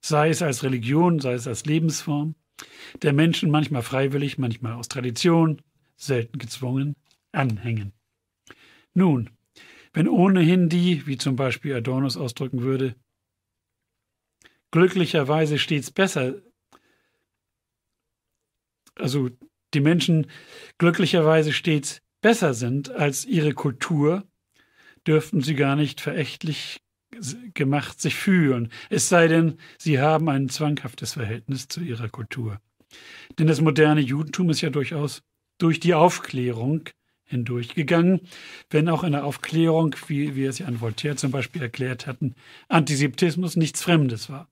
sei es als Religion, sei es als Lebensform, der Menschen manchmal freiwillig, manchmal aus Tradition, selten gezwungen, anhängen. Nun, wenn ohnehin die, wie zum Beispiel Adornos ausdrücken würde, glücklicherweise stets besser. Also die Menschen glücklicherweise stets besser sind als ihre Kultur, dürften sie gar nicht verächtlich gemacht sich fühlen, es sei denn, sie haben ein zwanghaftes Verhältnis zu ihrer Kultur. Denn das moderne Judentum ist ja durchaus durch die Aufklärung hindurchgegangen, wenn auch in der Aufklärung, wie wir es ja an Voltaire zum Beispiel erklärt hatten, Antisemitismus nichts Fremdes war.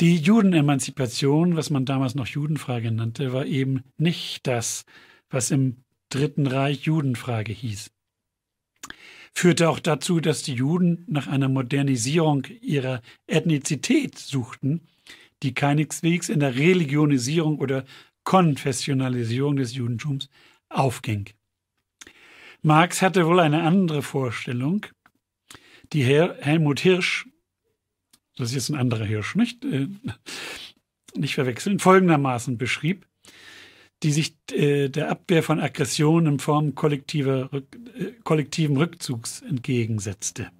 Die Judenemanzipation, was man damals noch Judenfrage nannte, war eben nicht das, was im Dritten Reich Judenfrage hieß. Führte auch dazu, dass die Juden nach einer Modernisierung ihrer Ethnizität suchten, die keineswegs in der Religionisierung oder Konfessionalisierung des Judentums aufging. Marx hatte wohl eine andere Vorstellung, die Helmut Hirsch das ist jetzt ein anderer Hirsch, nicht, äh, nicht verwechseln, folgendermaßen beschrieb, die sich äh, der Abwehr von Aggressionen in Form kollektiver, rück, äh, kollektiven Rückzugs entgegensetzte.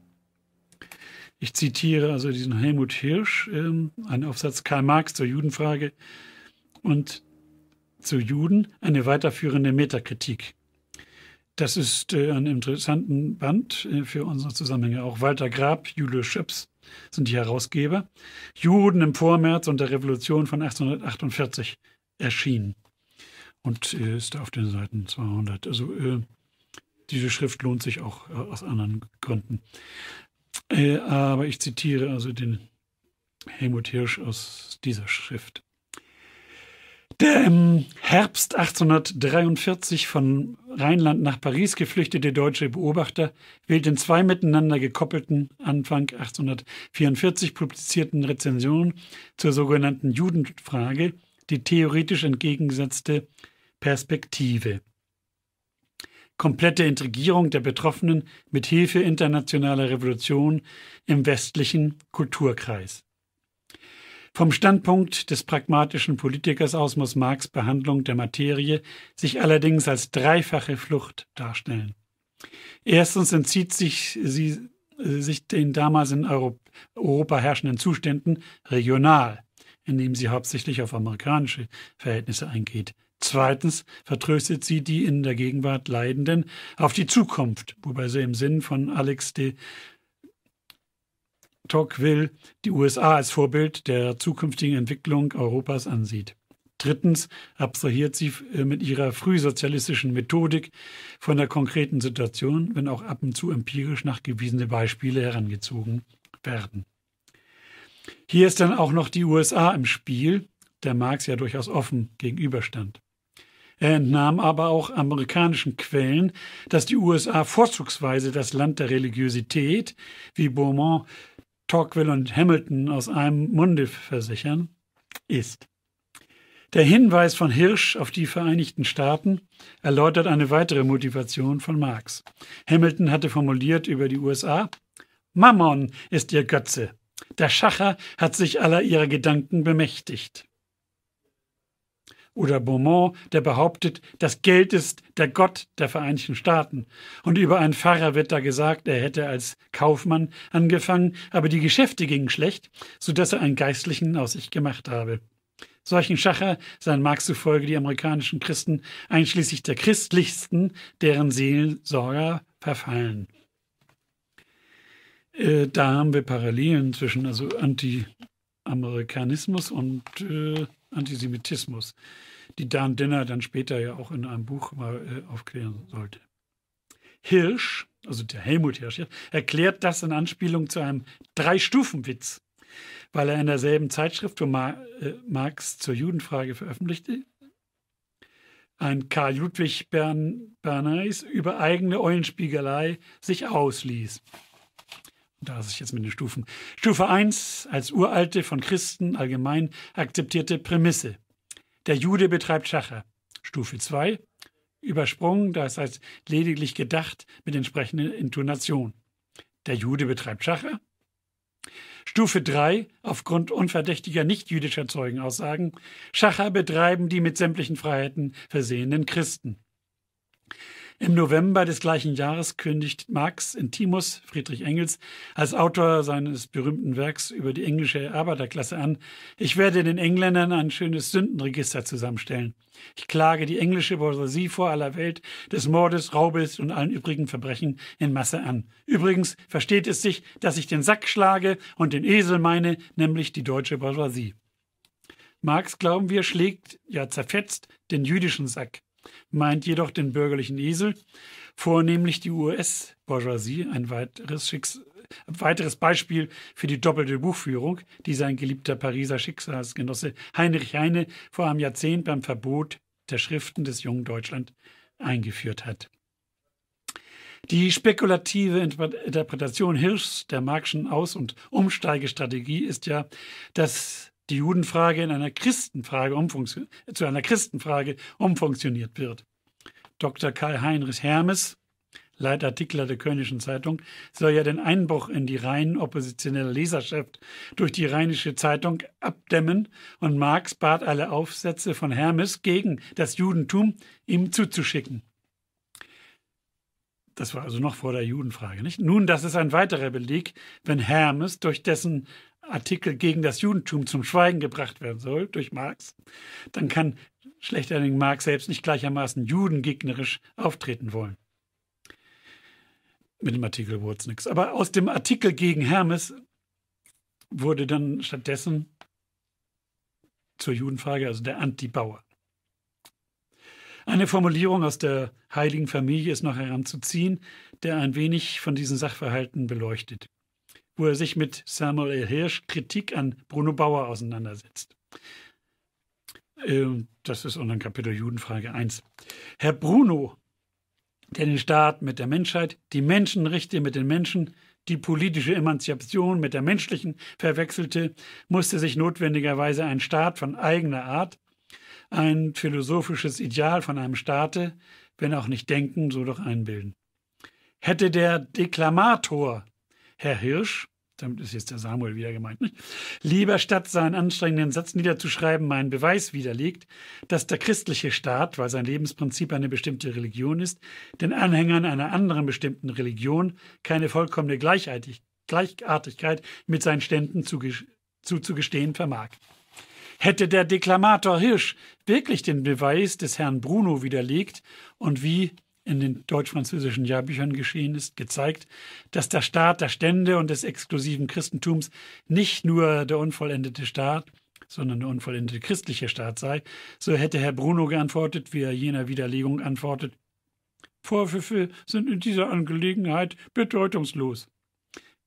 Ich zitiere also diesen Helmut Hirsch, ähm, einen Aufsatz Karl Marx zur Judenfrage und zu Juden eine weiterführende Metakritik. Das ist äh, ein interessanten Band äh, für unsere Zusammenhänge. Auch Walter Grab, Julius Schöps sind die Herausgeber, Juden im Vormärz und der Revolution von 1848 erschienen. Und äh, ist auf den Seiten 200. Also äh, diese Schrift lohnt sich auch äh, aus anderen Gründen. Äh, aber ich zitiere also den Helmut Hirsch aus dieser Schrift. Der im Herbst 1843 von Rheinland nach Paris geflüchtete deutsche Beobachter wählt in zwei miteinander gekoppelten, Anfang 1844 publizierten Rezensionen zur sogenannten Judenfrage die theoretisch entgegengesetzte Perspektive. Komplette Intrigierung der Betroffenen mit Hilfe internationaler Revolution im westlichen Kulturkreis. Vom Standpunkt des pragmatischen Politikers aus muss Marx Behandlung der Materie sich allerdings als dreifache Flucht darstellen. Erstens entzieht sich sie äh, sich den damals in Europa herrschenden Zuständen regional, indem sie hauptsächlich auf amerikanische Verhältnisse eingeht. Zweitens vertröstet sie die in der Gegenwart Leidenden auf die Zukunft, wobei sie im Sinn von Alex de Tocqueville die USA als Vorbild der zukünftigen Entwicklung Europas ansieht. Drittens abstrahiert sie äh, mit ihrer frühsozialistischen Methodik von der konkreten Situation, wenn auch ab und zu empirisch nachgewiesene Beispiele herangezogen werden. Hier ist dann auch noch die USA im Spiel, der Marx ja durchaus offen gegenüberstand. Er entnahm aber auch amerikanischen Quellen, dass die USA vorzugsweise das Land der Religiosität, wie Beaumont Tocqueville und Hamilton aus einem Munde versichern, ist. Der Hinweis von Hirsch auf die Vereinigten Staaten erläutert eine weitere Motivation von Marx. Hamilton hatte formuliert über die USA, Mammon ist ihr Götze. Der Schacher hat sich aller ihrer Gedanken bemächtigt oder Beaumont, der behauptet, das Geld ist der Gott der Vereinigten Staaten. Und über einen Pfarrer wird da gesagt, er hätte als Kaufmann angefangen, aber die Geschäfte gingen schlecht, sodass er einen Geistlichen aus sich gemacht habe. Solchen Schacher seien Marx zufolge die amerikanischen Christen, einschließlich der christlichsten, deren Seelsorger verfallen. Äh, da haben wir Parallelen zwischen also Anti-Amerikanismus und äh, Antisemitismus, die Dan Dinner dann später ja auch in einem Buch mal äh, aufklären sollte. Hirsch, also der Helmut Hirsch, erklärt das in Anspielung zu einem Drei-Stufen-Witz, weil er in derselben Zeitschrift von äh, Marx zur Judenfrage veröffentlichte, ein Karl Ludwig Bern, Bernays über eigene Eulenspiegelei sich ausließ da ist ich jetzt mit den Stufen. Stufe 1 als uralte, von Christen allgemein akzeptierte Prämisse. Der Jude betreibt Schacher. Stufe 2 übersprungen, da das heißt lediglich gedacht mit entsprechender Intonation. Der Jude betreibt Schacher. Stufe 3 aufgrund unverdächtiger nichtjüdischer Zeugenaussagen Schacher betreiben die mit sämtlichen Freiheiten versehenen Christen. Im November des gleichen Jahres kündigt Marx Intimus Friedrich Engels als Autor seines berühmten Werks über die englische Arbeiterklasse an, ich werde den Engländern ein schönes Sündenregister zusammenstellen. Ich klage die englische Bourgeoisie vor aller Welt des Mordes, Raubes und allen übrigen Verbrechen in Masse an. Übrigens versteht es sich, dass ich den Sack schlage und den Esel meine, nämlich die deutsche Bourgeoisie. Marx, glauben wir, schlägt, ja zerfetzt den jüdischen Sack meint jedoch den bürgerlichen Esel, vornehmlich die US-Bourgeoisie, ein weiteres, weiteres, Beispiel für die doppelte Buchführung, die sein geliebter Pariser Schicksalsgenosse Heinrich Heine vor einem Jahrzehnt beim Verbot der Schriften des jungen Deutschland eingeführt hat. Die spekulative Interpretation Hirschs der Marxischen Aus- und Umsteigestrategie ist ja, dass die Judenfrage in einer Christenfrage zu einer Christenfrage umfunktioniert wird. Dr. Karl-Heinrich Hermes, Leitartikler der Königlichen Zeitung, soll ja den Einbruch in die rein oppositionelle Leserschaft durch die Rheinische Zeitung abdämmen und Marx bat alle Aufsätze von Hermes gegen das Judentum ihm zuzuschicken. Das war also noch vor der Judenfrage, nicht? Nun, das ist ein weiterer Beleg, wenn Hermes durch dessen Artikel gegen das Judentum zum Schweigen gebracht werden soll durch Marx, dann kann schlechterdings Marx selbst nicht gleichermaßen judengegnerisch auftreten wollen. Mit dem Artikel wurde es nichts. Aber aus dem Artikel gegen Hermes wurde dann stattdessen zur Judenfrage, also der Antibauer. Eine Formulierung aus der heiligen Familie ist noch heranzuziehen, der ein wenig von diesen Sachverhalten beleuchtet wo er sich mit Samuel L. Hirsch Kritik an Bruno Bauer auseinandersetzt. Ähm, das ist unser Kapitel Judenfrage 1. Herr Bruno, der den Staat mit der Menschheit, die Menschenrechte mit den Menschen, die politische Emanzipation mit der menschlichen verwechselte, musste sich notwendigerweise ein Staat von eigener Art, ein philosophisches Ideal von einem Staate, wenn auch nicht denken, so doch einbilden. Hätte der Deklamator Herr Hirsch, damit ist jetzt der Samuel wieder gemeint, nicht? lieber statt seinen anstrengenden Satz niederzuschreiben, meinen Beweis widerlegt, dass der christliche Staat, weil sein Lebensprinzip eine bestimmte Religion ist, den Anhängern einer anderen bestimmten Religion keine vollkommene Gleichartigkeit mit seinen Ständen zuzugestehen vermag. Hätte der Deklamator Hirsch wirklich den Beweis des Herrn Bruno widerlegt und wie in den deutsch-französischen Jahrbüchern geschehen ist, gezeigt, dass der Staat der Stände und des exklusiven Christentums nicht nur der unvollendete Staat, sondern der unvollendete christliche Staat sei, so hätte Herr Bruno geantwortet, wie er jener Widerlegung antwortet, Vorwürfe sind in dieser Angelegenheit bedeutungslos.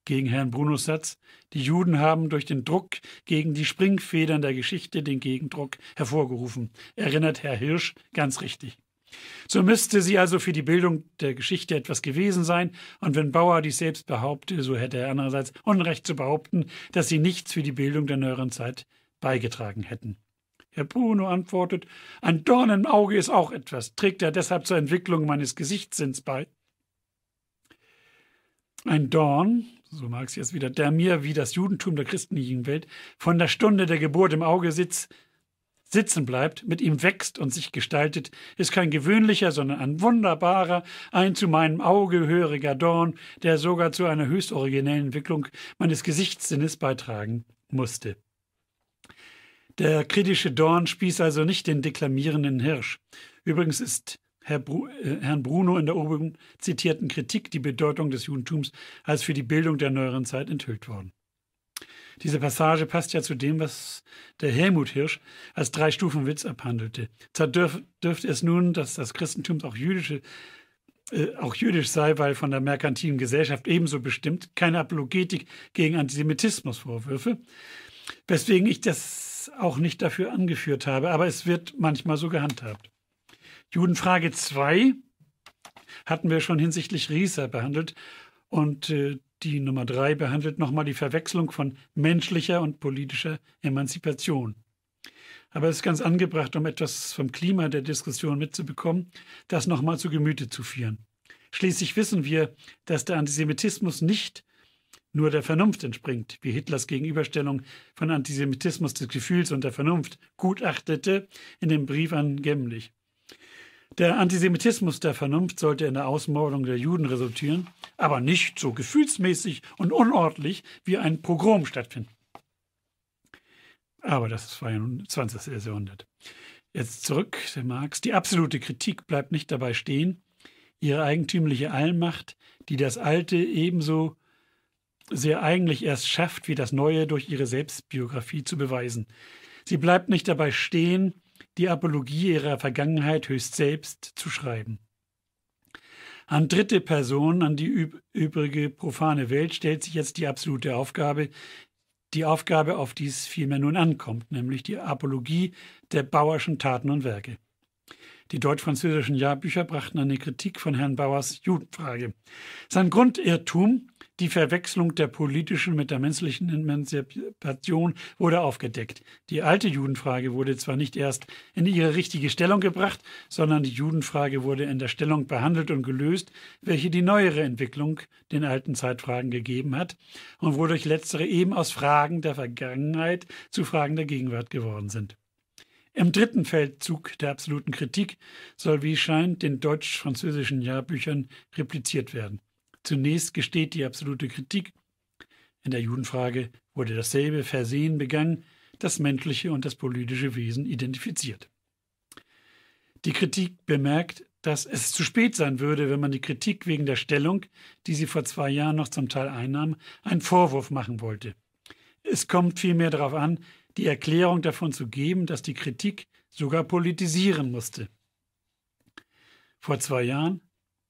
Gegen Herrn Brunos Satz, die Juden haben durch den Druck gegen die Springfedern der Geschichte den Gegendruck hervorgerufen, erinnert Herr Hirsch ganz richtig. So müsste sie also für die Bildung der Geschichte etwas gewesen sein, und wenn Bauer dies selbst behaupte, so hätte er andererseits Unrecht zu behaupten, dass sie nichts für die Bildung der neueren Zeit beigetragen hätten. Herr Bruno antwortet, ein Dorn im Auge ist auch etwas, trägt er deshalb zur Entwicklung meines Gesichtssinns bei. Ein Dorn, so mag es jetzt wieder, der mir, wie das Judentum der christlichen Welt, von der Stunde der Geburt im Auge sitzt, sitzen bleibt, mit ihm wächst und sich gestaltet, ist kein gewöhnlicher, sondern ein wunderbarer, ein zu meinem Auge gehöriger Dorn, der sogar zu einer höchst originellen Entwicklung meines Gesichtssinnes beitragen musste. Der kritische Dorn spießt also nicht den deklamierenden Hirsch. Übrigens ist Herr Bru äh, Herrn Bruno in der oben zitierten Kritik die Bedeutung des Judentums als für die Bildung der neueren Zeit enthüllt worden. Diese Passage passt ja zu dem, was der Helmut Hirsch als Drei-Stufen-Witz abhandelte. Dürf, dürfte es nun, dass das Christentum auch jüdische äh, auch jüdisch sei, weil von der merkantilen Gesellschaft ebenso bestimmt, keine Apologetik gegen Antisemitismus-Vorwürfe, weswegen ich das auch nicht dafür angeführt habe, aber es wird manchmal so gehandhabt. Judenfrage 2 hatten wir schon hinsichtlich Rieser behandelt und äh, die Nummer drei behandelt nochmal die Verwechslung von menschlicher und politischer Emanzipation. Aber es ist ganz angebracht, um etwas vom Klima der Diskussion mitzubekommen, das nochmal zu Gemüte zu führen. Schließlich wissen wir, dass der Antisemitismus nicht nur der Vernunft entspringt, wie Hitlers Gegenüberstellung von Antisemitismus des Gefühls und der Vernunft gutachtete in dem Brief an Gemlich. Der Antisemitismus der Vernunft sollte in der Ausmordung der Juden resultieren, aber nicht so gefühlsmäßig und unordentlich wie ein Pogrom stattfinden. Aber das war ja nun 20. Jahrhundert. Jetzt zurück, der Marx. Die absolute Kritik bleibt nicht dabei stehen. Ihre eigentümliche Allmacht, die das Alte ebenso sehr eigentlich erst schafft, wie das Neue durch ihre Selbstbiografie zu beweisen. Sie bleibt nicht dabei stehen, die Apologie ihrer Vergangenheit höchst selbst zu schreiben. An dritte Personen, an die übrige profane Welt, stellt sich jetzt die absolute Aufgabe, die Aufgabe, auf die es vielmehr nun ankommt, nämlich die Apologie der Bauerschen Taten und Werke. Die deutsch-französischen Jahrbücher brachten eine Kritik von Herrn Bauers Judenfrage. Sein Grundirrtum die Verwechslung der politischen mit der menschlichen Emanzipation wurde aufgedeckt. Die alte Judenfrage wurde zwar nicht erst in ihre richtige Stellung gebracht, sondern die Judenfrage wurde in der Stellung behandelt und gelöst, welche die neuere Entwicklung den alten Zeitfragen gegeben hat und wodurch letztere eben aus Fragen der Vergangenheit zu Fragen der Gegenwart geworden sind. Im dritten Feldzug der absoluten Kritik soll, wie scheint, den deutsch-französischen Jahrbüchern repliziert werden. Zunächst gesteht die absolute Kritik. In der Judenfrage wurde dasselbe Versehen begangen, das menschliche und das politische Wesen identifiziert. Die Kritik bemerkt, dass es zu spät sein würde, wenn man die Kritik wegen der Stellung, die sie vor zwei Jahren noch zum Teil einnahm, einen Vorwurf machen wollte. Es kommt vielmehr darauf an, die Erklärung davon zu geben, dass die Kritik sogar politisieren musste. Vor zwei Jahren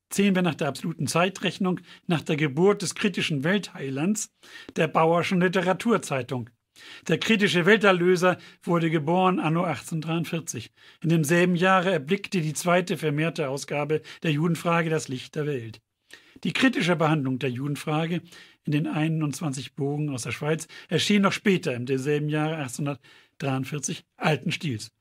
zählen wir nach der absoluten Zeitrechnung nach der Geburt des kritischen Weltheilands der Bauerschen Literaturzeitung. Der kritische Welterlöser wurde geboren anno 1843. In demselben Jahre erblickte die zweite vermehrte Ausgabe der Judenfrage das Licht der Welt. Die kritische Behandlung der Judenfrage in den 21 Bogen aus der Schweiz erschien noch später im selben Jahre 1843 alten Stils.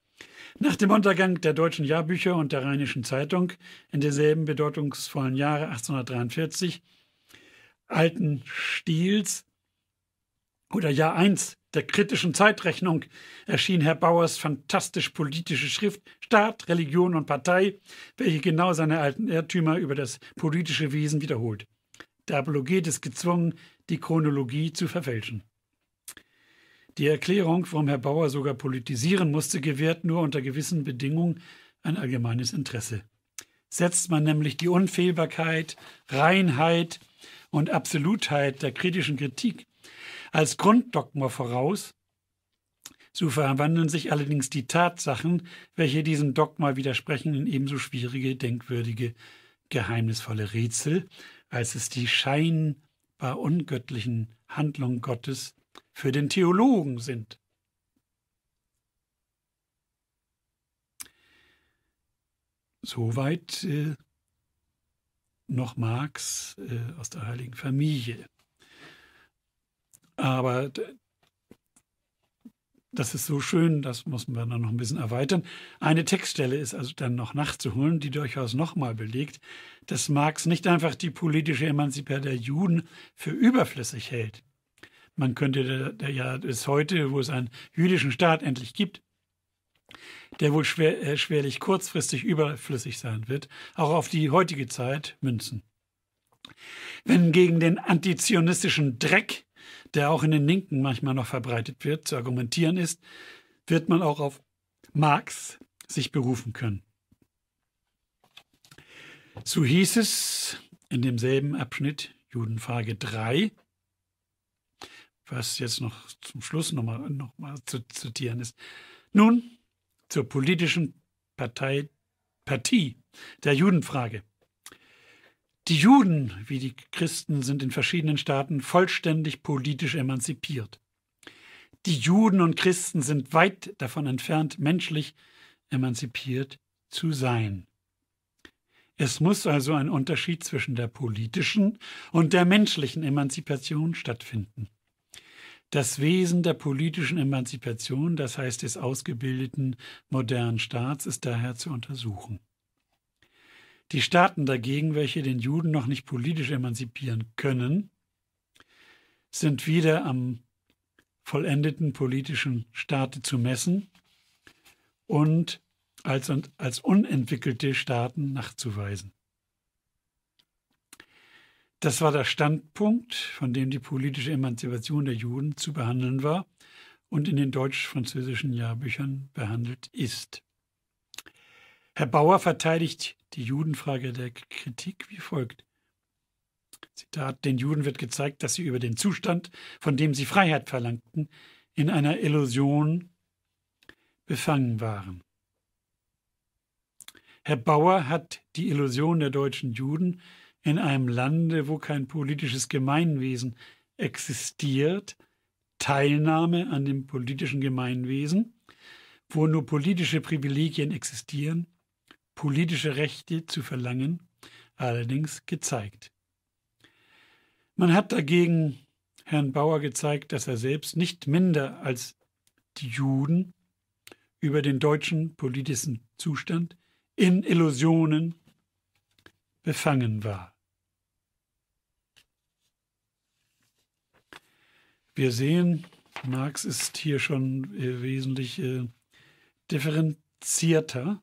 Nach dem Untergang der deutschen Jahrbücher und der Rheinischen Zeitung in derselben bedeutungsvollen Jahre 1843 alten Stils oder Jahr 1 der kritischen Zeitrechnung erschien Herr Bauers fantastisch politische Schrift Staat, Religion und Partei, welche genau seine alten Irrtümer über das politische Wesen wiederholt. Der Apologet ist gezwungen, die Chronologie zu verfälschen. Die Erklärung, warum Herr Bauer sogar politisieren musste, gewährt nur unter gewissen Bedingungen ein allgemeines Interesse. Setzt man nämlich die Unfehlbarkeit, Reinheit und Absolutheit der kritischen Kritik als Grunddogma voraus, so verwandeln sich allerdings die Tatsachen, welche diesem Dogma widersprechen, in ebenso schwierige, denkwürdige, geheimnisvolle Rätsel, als es die scheinbar ungöttlichen Handlungen Gottes für den Theologen sind. Soweit äh, noch Marx äh, aus der Heiligen Familie. Aber das ist so schön, das muss man dann noch ein bisschen erweitern. Eine Textstelle ist also dann noch nachzuholen, die durchaus nochmal belegt, dass Marx nicht einfach die politische Emanzipation der Juden für überflüssig hält. Man könnte der, ja bis heute, wo es einen jüdischen Staat endlich gibt, der wohl schwer, äh, schwerlich kurzfristig überflüssig sein wird, auch auf die heutige Zeit münzen. Wenn gegen den antizionistischen Dreck, der auch in den Linken manchmal noch verbreitet wird, zu argumentieren ist, wird man auch auf Marx sich berufen können. So hieß es in demselben Abschnitt Judenfrage 3 was jetzt noch zum Schluss nochmal noch mal zu zitieren ist. Nun zur politischen Partei, Partie der Judenfrage. Die Juden wie die Christen sind in verschiedenen Staaten vollständig politisch emanzipiert. Die Juden und Christen sind weit davon entfernt, menschlich emanzipiert zu sein. Es muss also ein Unterschied zwischen der politischen und der menschlichen Emanzipation stattfinden das Wesen der politischen Emanzipation, das heißt des ausgebildeten modernen Staats, ist daher zu untersuchen. Die Staaten dagegen, welche den Juden noch nicht politisch emanzipieren können, sind wieder am vollendeten politischen Staate zu messen und als, als unentwickelte Staaten nachzuweisen. Das war der Standpunkt, von dem die politische Emanzipation der Juden zu behandeln war und in den deutsch-französischen Jahrbüchern behandelt ist. Herr Bauer verteidigt die Judenfrage der Kritik wie folgt. Zitat, den Juden wird gezeigt, dass sie über den Zustand, von dem sie Freiheit verlangten, in einer Illusion befangen waren. Herr Bauer hat die Illusion der deutschen Juden in einem Lande, wo kein politisches Gemeinwesen existiert, Teilnahme an dem politischen Gemeinwesen, wo nur politische Privilegien existieren, politische Rechte zu verlangen, allerdings gezeigt. Man hat dagegen Herrn Bauer gezeigt, dass er selbst nicht minder als die Juden über den deutschen politischen Zustand in Illusionen befangen war. Wir sehen, Marx ist hier schon äh, wesentlich äh, differenzierter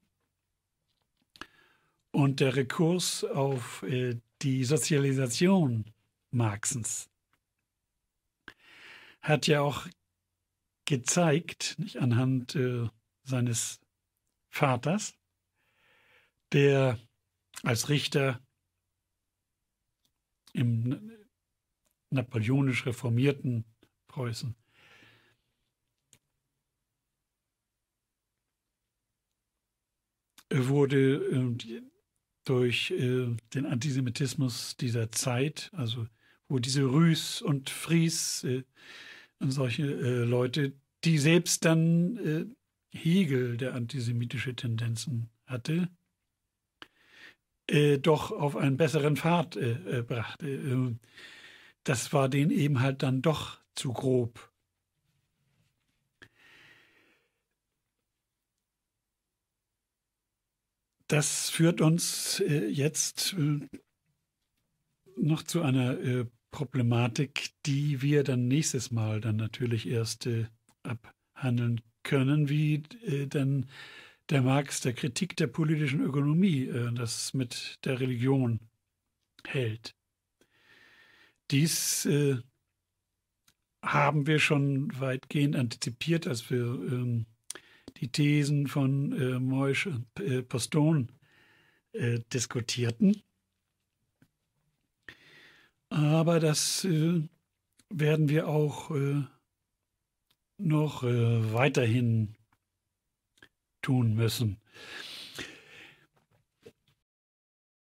und der Rekurs auf äh, die Sozialisation Marxens hat ja auch gezeigt, nicht, anhand äh, seines Vaters, der als Richter im napoleonisch reformierten Preußen. wurde ähm, durch ähm, den Antisemitismus dieser Zeit, also wo diese Rüß und Fries äh, und solche äh, Leute, die selbst dann äh, Hegel, der antisemitische Tendenzen hatte, doch auf einen besseren Pfad brachte. Ähm, das war denen eben halt dann doch zu grob. Das führt uns äh, jetzt äh, noch zu einer äh, Problematik, die wir dann nächstes Mal dann natürlich erst abhandeln können, wie denn der Marx der Kritik der politischen Ökonomie das mit der Religion hält. Dies haben wir schon weitgehend antizipiert, als wir ähm, die Thesen von äh, Moisch und äh, Poston äh, diskutierten. Aber das äh, werden wir auch äh, noch äh, weiterhin tun müssen.